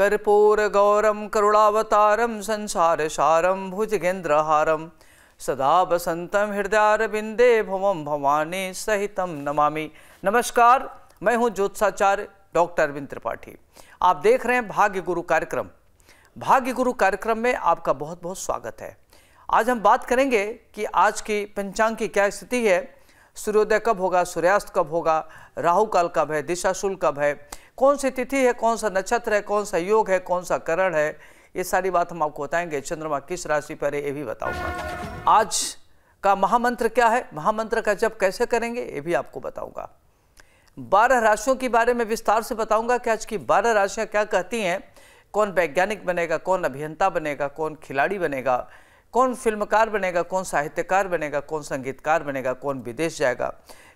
कर्पूरगौरं करुणावतारं संसारसारं भुजगेन्द्रहारं सदा बसंतम हृदयारविंदे भवम भवानी सहित नमामि नमस्कार मैं हूं ज्योत्साचार्य डॉक्टर अरविंद त्रिपाठी आप देख रहे हैं भाग्य गुरु कार्यक्रम भाग्य गुरु कार्यक्रम में आपका बहुत बहुत स्वागत है आज हम बात करेंगे कि आज की पंचांग की क्या स्थिति है सूर्योदय कब होगा सूर्यास्त कब होगा राहु काल कब है दिशा शुल्क कब है कौन सी तिथि है कौन सा नक्षत्र है कौन सा योग है कौन सा करण है ये सारी बात हम आपको बताएंगे चंद्रमा किस राशि पर है ये भी बताऊंगा आज का महामंत्र क्या है महामंत्र का जब कैसे करेंगे ये भी आपको बताऊंगा बारह राशियों के बारे में विस्तार से बताऊंगा कि आज की बारह राशियां क्या कहती हैं कौन वैज्ञानिक बनेगा कौन अभियंता बनेगा कौन खिलाड़ी बनेगा कौन फिल्मकार बनेगा कौन साहित्यकार बनेगा कौन संगीतकार बनेगा कौन विदेश जाएगा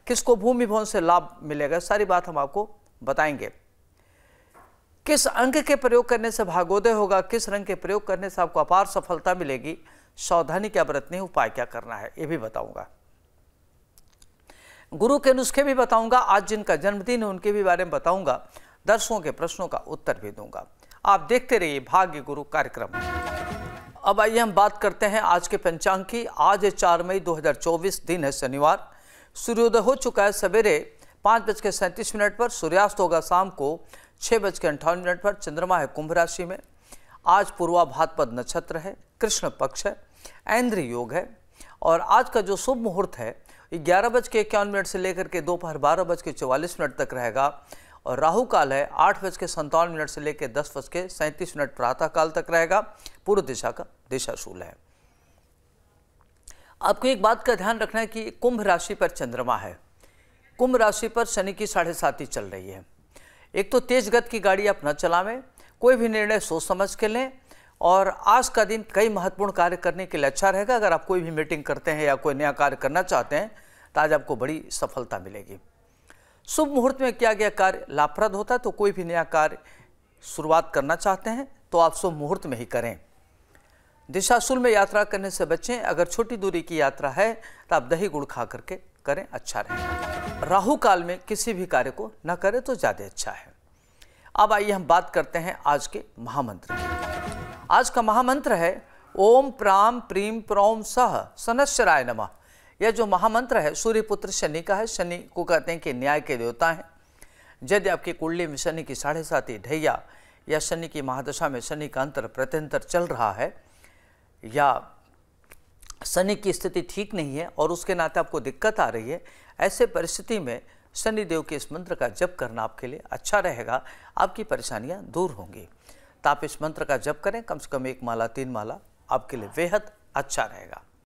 किसको भूमि भवन से लाभ मिलेगा सारी बात हम आपको बताएंगे किस अंग के प्रयोग करने से भागोदय होगा किस रंग के प्रयोग करने से आपको अपार सफलता मिलेगी सावधानी क्या बरतनी उपाय क्या करना है ये भी बताऊंगा गुरु के नुस्खे भी बताऊंगा आज जिनका जन्मदिन है उनके भी बारे में बताऊंगा दर्शकों के प्रश्नों का उत्तर भी दूंगा आप देखते रहिए भाग्य गुरु कार्यक्रम अब आइए हम बात करते हैं आज के पंचांग की आज चार मई 2024 दिन है शनिवार सूर्योदय हो चुका है सवेरे पाँच बज के सैंतीस मिनट पर सूर्यास्त होगा शाम को छः बज के अंठावन मिनट पर चंद्रमा है कुंभ राशि में आज पूर्वा भातपद नक्षत्र है कृष्ण पक्ष है ऐन्द्र योग है और आज का जो शुभ मुहूर्त है ग्यारह बज के इक्यावन मिनट से लेकर के दोपहर बारह बज के चौवालीस मिनट तक रहेगा और राहु काल है आठ बज के संतावन मिनट से लेकर दस बज के सैंतीस मिनट प्रातः काल तक रहेगा पूर्व दिशा का दिशाशूल है आपको एक बात का ध्यान रखना है कि कुंभ राशि पर चंद्रमा है कुंभ राशि पर शनि की साढ़े साथी चल रही है एक तो तेज गति की गाड़ी आप न चलावें कोई भी निर्णय सोच समझ के लें और आज का दिन कई महत्वपूर्ण कार्य करने के लिए अच्छा रहेगा अगर आप कोई भी मीटिंग करते हैं या कोई नया कार्य करना चाहते हैं तो आज आपको बड़ी सफलता मिलेगी शुभ मुहूर्त में किया गया कार्य लाभप्रद होता है तो कोई भी नया कार्य शुरुआत करना चाहते हैं तो आप शुभ मुहूर्त में ही करें दिशाशुल में यात्रा करने से बचें अगर छोटी दूरी की यात्रा है तो आप दही गुड़ खा करके करें अच्छा रहेगा राहु काल में किसी भी कार्य को न करें तो ज़्यादा अच्छा है अब आइए हम बात करते हैं आज के महामंत्र की आज का महामंत्र है ओम प्राम प्रीम प्रोम सह राय नमा यह जो महामंत्र है सूर्यपुत्र शनि का है शनि को कहते हैं कि न्याय के देवता हैं यदि आपकी कुंडली में शनि की साढ़े साथी ढैया या शनि की महादशा में शनि का अंतर प्रत्यंतर चल रहा है या शनि की स्थिति ठीक नहीं है और उसके नाते आपको दिक्कत आ रही है ऐसे परिस्थिति में शनिदेव के इस मंत्र का जप करना आपके लिए अच्छा रहेगा आपकी परेशानियाँ दूर होंगी तो आप इस मंत्र का जप करें कम से कम एक माला तीन माला आपके लिए बेहद अच्छा रहेगा